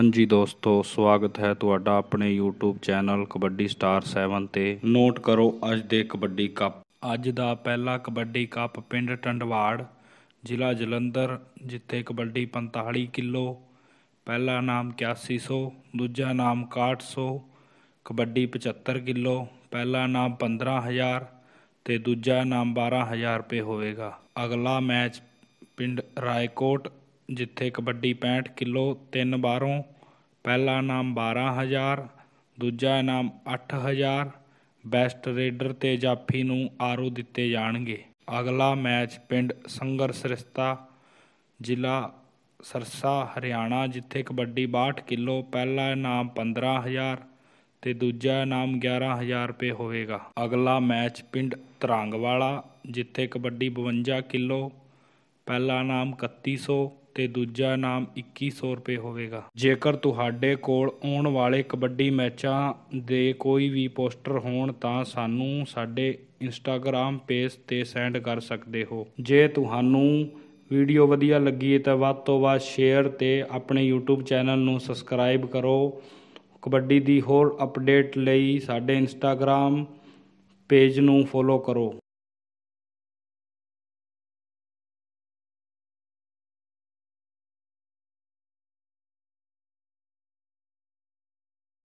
ਹਾਂਜੀ ਦੋਸਤੋ ਸਵਾਗਤ ਹੈ ਤੁਹਾਡਾ ਆਪਣੇ YouTube ਚੈਨਲ ਕਬੱਡੀ ਸਟਾਰ 7 ਤੇ ਨੋਟ ਕਰੋ ਅੱਜ ਦੇ ਕਬੱਡੀ ਕੱਪ ਅੱਜ ਦਾ ਪਹਿਲਾ ਕਬੱਡੀ ਕੱਪ ਪਿੰਡ ਟੰਡਵਾੜ ਜ਼ਿਲ੍ਹਾ ਜਲੰਧਰ ਜਿੱਥੇ ਕਬੱਡੀ 45 ਕਿਲੋ ਪਹਿਲਾ ਨਾਮ 8100 ਦੂਜਾ ਨਾਮ 6100 ਕਬੱਡੀ 75 ਕਿਲੋ ਪਹਿਲਾ ਨਾਮ 15000 ਤੇ ਦੂਜਾ ਨਾਮ 12000 ਰੁਪਏ ਹੋਵੇਗਾ ਅਗਲਾ ਮੈਚ ਪਿੰਡ ਰਾਏਕੋਟ ਜਿੱਥੇ ਕਬੱਡੀ 65 ਕਿਲੋ ਤਿੰਨ ਬਾਰੋਂ ਪਹਿਲਾ ਇਨਾਮ 12000 ਦੂਜਾ ਇਨਾਮ 8000 ਬੈਸਟ ਰੇਡਰ ਤੇ ਜਾਫੀ ਨੂੰ ਆਰੋ ਦਿੱਤੇ ਜਾਣਗੇ ਅਗਲਾ ਮੈਚ ਪਿੰਡ ਸੰਗਰ ਸਰਸਤਾ ਜ਼ਿਲ੍ਹਾ ਸਰਸਾ ਹਰਿਆਣਾ ਜਿੱਥੇ ਕਬੱਡੀ 62 ਕਿਲੋ ਪਹਿਲਾ ਇਨਾਮ 15000 ਤੇ ਦੂਜਾ ਇਨਾਮ 11000 ਰੁਪਏ ਹੋਵੇਗਾ ਅਗਲਾ ਮੈਚ ਪਿੰਡ ਤਰੰਗਵਾਲਾ ਜਿੱਥੇ ਕਬੱਡੀ 52 ਕਿਲੋ ਪਹਿਲਾ ਇਨਾਮ 3100 ਤੇ ਦੂਜਾ ਨਾਮ 2100 ਰੁਪਏ ਹੋਵੇਗਾ ਜੇਕਰ ਤੁਹਾਡੇ ਕੋਲ ਆਉਣ ਵਾਲੇ ਕਬੱਡੀ ਮੈਚਾਂ ਦੇ ਕੋਈ ਵੀ ਪੋਸਟਰ ਹੋਣ ਤਾਂ ਸਾਨੂੰ ਸਾਡੇ ਇੰਸਟਾਗ੍ਰam ਪੇਜ ਤੇ ਸੈਂਡ ਕਰ ਸਕਦੇ ਹੋ ਜੇ ਤੁਹਾਨੂੰ ਵੀਡੀਓ ਵਧੀਆ ਲੱਗੀ ਤਾਂ ਵੱਧ ਤੋਂ ਵੱਧ ਸ਼ੇਅਰ ਤੇ ਆਪਣੇ YouTube ਚੈਨਲ ਨੂੰ ਸਬਸਕ੍ਰਾਈਬ ਕਰੋ ਕਬੱਡੀ ਦੀ ਹੋਰ ਅਪਡੇਟ ਲਈ ਸਾਡੇ ਇੰਸਟਾਗ੍ਰam ਪੇਜ ਨੂੰ ਫੋਲੋ ਕਰੋ